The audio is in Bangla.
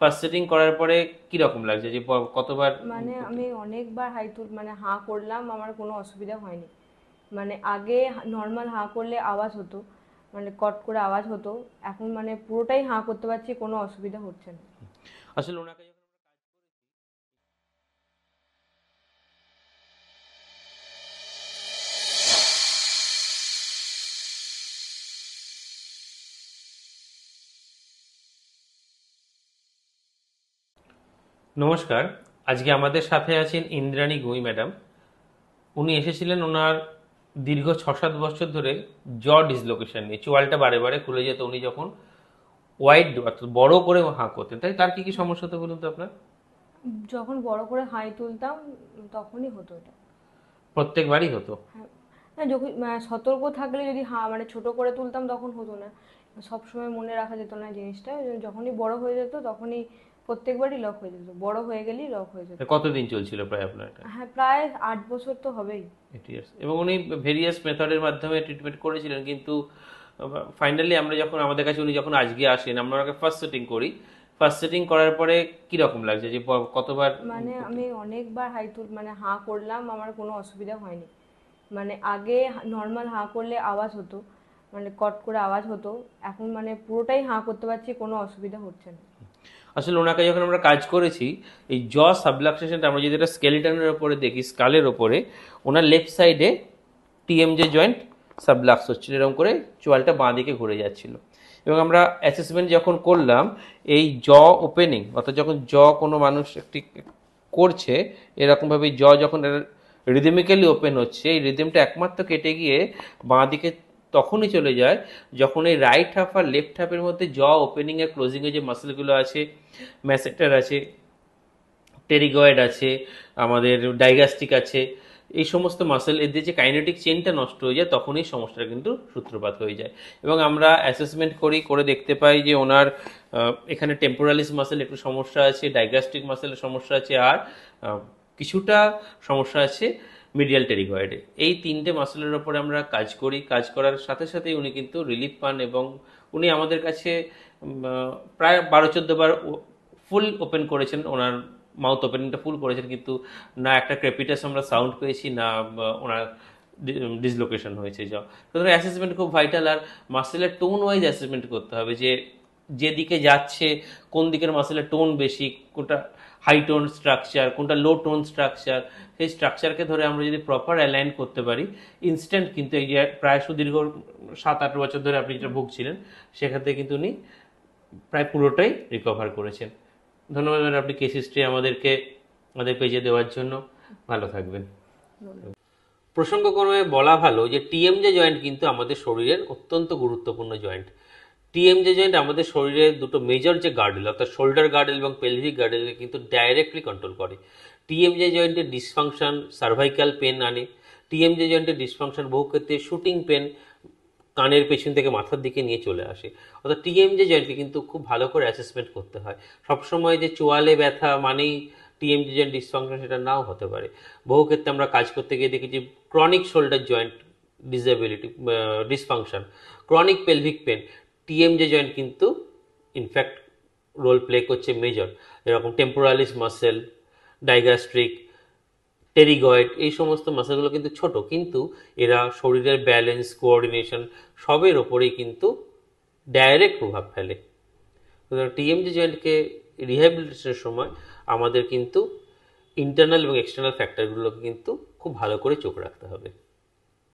ফার্স্ট সেটিং করার পরে কি রকম লাগছে যে কতবার মানে আমি অনেকবার হাই তুল মানে হাঁ করলাম আমার কোনো অসুবিধা হয়নি মানে আগে নর্মাল হাঁ করলে আওয়াজ হতো মানে কট করে আওয়াজ হতো এখন মানে পুরোটাই হাঁ করতে পারছি কোনো অসুবিধা হচ্ছে না আসলে ওনাকে নমস্কার আজকে আমাদের সাথে আছেন ইন্দ্রাণী গুই ম্যাডাম উনি এসেছিলেন ওনার দীর্ঘ ছ সাত বছর ধরে জ ডিসলোকেশন নিয়ে চোয়ালটা বারে বারে খুলে যেত উনি যখন ওয়াইড অর্থাৎ বড় করে হাঁ করতেন তাই তার কি কি সমস্যা হতো বলুন তো আপনার যখন বড় করে হাই তুলতাম তখনই হতো এটা প্রত্যেকবারই হতো হ্যাঁ যখন সতর্ক থাকলে যদি হা মানে ছোট করে তুলতাম তখন হতো না সবসময় মনে রাখা যেত না জিনিসটা যখনই বড় হয়ে যেত তখনই প্রত্যেকবারই লক হয়ে যেত বড় হয়ে গেলেই লক হয়ে যেত কতদিন চলছিল প্রায় আপনার এটা হ্যাঁ প্রায় আট বছর তো হবেই এবং উনি ভেরিয়াস মেথডের মাধ্যমে ট্রিটমেন্ট করেছিলেন কিন্তু ফাইনালি আমরা যখন আমাদের কাছে উনি যখন আজকে আসেন আমরা ওনাকে ফার্স্ট সেটিং করি ফার্স্ট সেটিং করার পরে কি রকম লাগছে যে কতবার মানে আমি অনেকবার হাই তুল মানে হাঁ করলাম আমার কোনো অসুবিধা হয়নি মানে আগে নর্মাল হাঁ করলে আওয়াজ হতো মানে কট করে আওয়াজ হতো এখন মানে পুরোটাই হাঁ করতে পারছি কোনো অসুবিধা হচ্ছে না আসলে ওনাকে যখন আমরা কাজ করেছি এই জ সাবলাক্সেশনটা আমরা যদি এটা স্কেলিটনের ওপরে দেখি স্কালের ওপরে ওনার লেফট সাইডে টিএমজে জয়েন্ট সাবলাক্স হচ্ছিল এরকম করে চোয়ালটা বাঁ দিকে ঘুরে যাচ্ছিল এবং আমরা অ্যাসেসমেন্ট যখন করলাম এই জ ওপেনিং অর্থাৎ যখন জ কোনো মানুষ একটি করছে এরকমভাবে জ যখন রিদমিক্যালি ওপেন হচ্ছে এই রিদমটা একমাত্র কেটে গিয়ে বাঁ দিকে তখনই চলে যায় যখন এই রাইট হাফ আর লেফট হাফের মধ্যে জ ওপেনিং আর ক্লোজিংয়ে যে মাসেলগুলো আছে ম্যাসেটার আছে টেরিগয়েড আছে আমাদের ডাইগাস্টিক আছে এই সমস্ত মাসেল এদের যে কাইনেটিক চেনটা নষ্ট হয়ে যায় তখনই সমস্যাটা কিন্তু সূত্রপাত হয়ে যায় এবং আমরা অ্যাসেসমেন্ট করি করে দেখতে পাই যে ওনার এখানে টেম্পোরালিস মাসেল একটু সমস্যা আছে ডাইগাস্টিক মাসেলের সমস্যা আছে আর কিছুটা সমস্যা আছে মিডিয়াল টেরিগয়েডে এই তিনটে মাসলের ওপরে আমরা কাজ করি কাজ করার সাথে সাথেই উনি কিন্তু রিলিফ পান এবং উনি আমাদের কাছে প্রায় বারো চোদ্দ বার ফুল ওপেন করেছেন ওনার মাউথ ওপেনিংটা ফুল করেছেন কিন্তু না একটা ক্রেপিটাস আমরা সাউন্ড পেয়েছি না ওনার ডিসলোকেশন হয়েছে যা সুতরাং অ্যাসেসমেন্ট খুব ভাইটাল আর মাসেলের টোন ওয়াইজ অ্যাসেসমেন্ট করতে হবে যে যেদিকে যাচ্ছে কোন দিকের মাসেলের টোন বেশি কোটা হাই টোন স্ট্রাকচার কোনটা লো টোন স্ট্রাকচার সেই স্ট্রাকচারকে ধরে আমরা যদি প্রপার অ্যালাইন করতে পারি ইনস্ট্যান্ট কিন্তু এই প্রায় সুদীর্ঘ সাত আট বছর ধরে আপনি যেটা ভুগছিলেন সেক্ষেত্রে কিন্তু উনি প্রায় পুরোটাই রিকভার করেছেন ধন্যবাদ ম্যাডাম আপনি কেস হিস্ট্রি আমাদেরকে আমাদের পেজে দেওয়ার জন্য ভালো থাকবেন প্রসঙ্গক্রমে বলা ভালো যে টিএম যে জয়েন্ট কিন্তু আমাদের শরীরের অত্যন্ত গুরুত্বপূর্ণ জয়েন্ট টিএমজে জয়েন্ট আমাদের শরীরে দুটো মেজর যে গার্ডেল অর্থাৎ শোল্ডার গার্ডেল এবং পেলভিক গার্ডেল কিন্তু ডাইরেক্টলি কন্ট্রোল করে টিএমজে জয়েন্টের ডিসফাংশন সার্ভাইকাল পেন আনে টিএমজে জয়েন্টের ডিসফাংশন বহু ক্ষেত্রে শুটিং পেন কানের পেছন থেকে মাথার দিকে নিয়ে চলে আসে অর্থাৎ টিএমজে জয়েন্টকে কিন্তু খুব ভালো করে অ্যাসেসমেন্ট করতে হয় সবসময় যে চোয়ালে ব্যথা মানেই টিএমজে জয়েন্ট ডিসফাংশন সেটা নাও হতে পারে বহু ক্ষেত্রে আমরা কাজ করতে গিয়ে দেখি যে chronic shoulder joint disability dysfunction chronic pelvic pain TMJ joint কিন্তু ইনফ্যাক্ট রোল প্লে করছে মেজর এরকম টেম্পোরালিস মাসেল ডাইগাস্ট্রিক টেরিগয়েড এই সমস্ত মাসেলগুলো কিন্তু ছোট কিন্তু এরা শরীরের ব্যালেন্স কোঅর্ডিনেশন সবের ওপরেই কিন্তু ডাইরেক্ট প্রভাব ফেলে টিএমজি জয়েন্টকে রিহ্যাবিলিটেশনের সময় আমাদের কিন্তু ইন্টারনাল এবং এক্সটার্নাল ফ্যাক্টরগুলোকে কিন্তু খুব ভালো করে চোখ রাখতে হবে